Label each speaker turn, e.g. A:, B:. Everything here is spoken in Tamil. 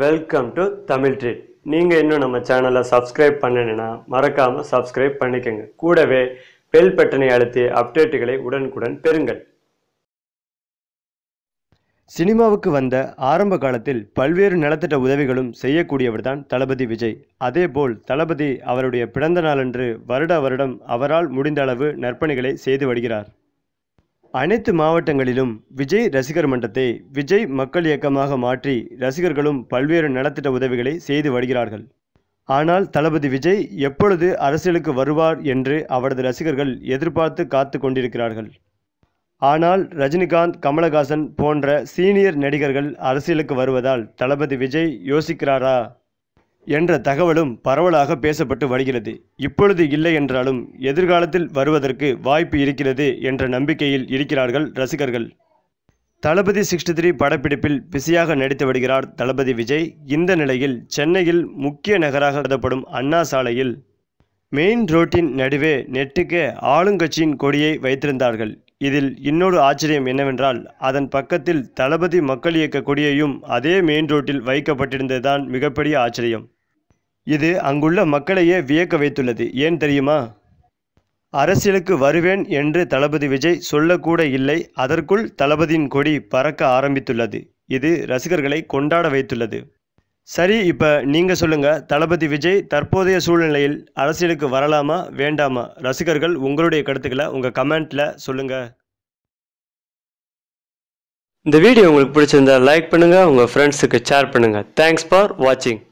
A: வெல்கம் டு தமிழ் ட்ரீட் நீங்கள் இன்னும் நம்ம சேனலை சப்ஸ்கிரைப் பண்ணணுன்னா மறக்காமல் சப்ஸ்கிரைப் பண்ணிக்கோங்க கூடவே பெல் பட்டனை அழுத்தி அப்டேட்டுகளை உடனுக்குடன் பெறுங்கள் சினிமாவுக்கு வந்த ஆரம்ப காலத்தில் பல்வேறு நலத்திட்ட உதவிகளும் செய்யக்கூடியவர் தான் தளபதி விஜய் அதேபோல் தளபதி அவருடைய பிறந்த நாளன்று வருட வருடம் அவரால் முடிந்த அளவு நற்பணிகளை செய்து வருகிறார் அனைத்து மாவட்டங்களிலும் விஜய் ரசிகர் மன்றத்தை விஜய் மக்கள் இயக்கமாக மாற்றி ரசிகர்களும் பல்வேறு நலத்திட்ட உதவிகளை செய்து வருகிறார்கள் ஆனால் தளபதி விஜய் எப்பொழுது அரசியலுக்கு வருவார் என்று அவரது ரசிகர்கள் எதிர்பார்த்து காத்து கொண்டிருக்கிறார்கள் ஆனால் ரஜினிகாந்த் கமலஹாசன் போன்ற சீனியர் நடிகர்கள் அரசியலுக்கு வருவதால் தளபதி விஜய் யோசிக்கிறாரா என்ற தகவலும் பரவலாக பேசப்பட்டு வருகிறது இப்பொழுது இல்லை என்றாலும் எதிர்காலத்தில் வருவதற்கு வாய்ப்பு இருக்கிறது என்ற நம்பிக்கையில் இருக்கிறார்கள் ரசிகர்கள் தளபதி சிக்ஸ்டி த்ரீ படப்பிடிப்பில் பிஸியாக நடித்து வருகிறார் தளபதி விஜய் இந்த நிலையில் சென்னையில் முக்கிய நகராக கருதப்படும் அண்ணா சாலையில் மெயின் ரோட்டின் நடுவே நெட்டுக்கு ஆளுங்கட்சியின் கொடியை வைத்திருந்தார்கள் இதில் இன்னொரு ஆச்சரியம் என்னவென்றால் அதன் பக்கத்தில் தளபதி மக்கள் இயக்க கொடியையும் அதே மெயின் ரோட்டில் வைக்கப்பட்டிருந்ததுதான் மிகப்பெரிய ஆச்சரியம் இது அங்குள்ள மக்களையே வியக்க வைத்துள்ளது ஏன் தெரியுமா அரசியலுக்கு வருவேன் என்று தளபதி விஜய் சொல்லக்கூட இல்லை அதற்குள் தளபதியின் கொடி பறக்க ஆரம்பித்துள்ளது இது ரசிகர்களை கொண்டாட வைத்துள்ளது சரி இப்போ நீங்கள் சொல்லுங்கள் தளபதி விஜய் தற்போதைய சூழ்நிலையில் அரசியலுக்கு வரலாமா வேண்டாமா ரசிகர்கள் உங்களுடைய கருத்துக்களை உங்கள் கமெண்ட்டில் சொல்லுங்கள் இந்த வீடியோ உங்களுக்கு பிடிச்சிருந்தா லைக் பண்ணுங்கள் உங்கள் ஃப்ரெண்ட்ஸுக்கு ஷேர் பண்ணுங்கள் தேங்க்ஸ் ஃபார் வாட்சிங்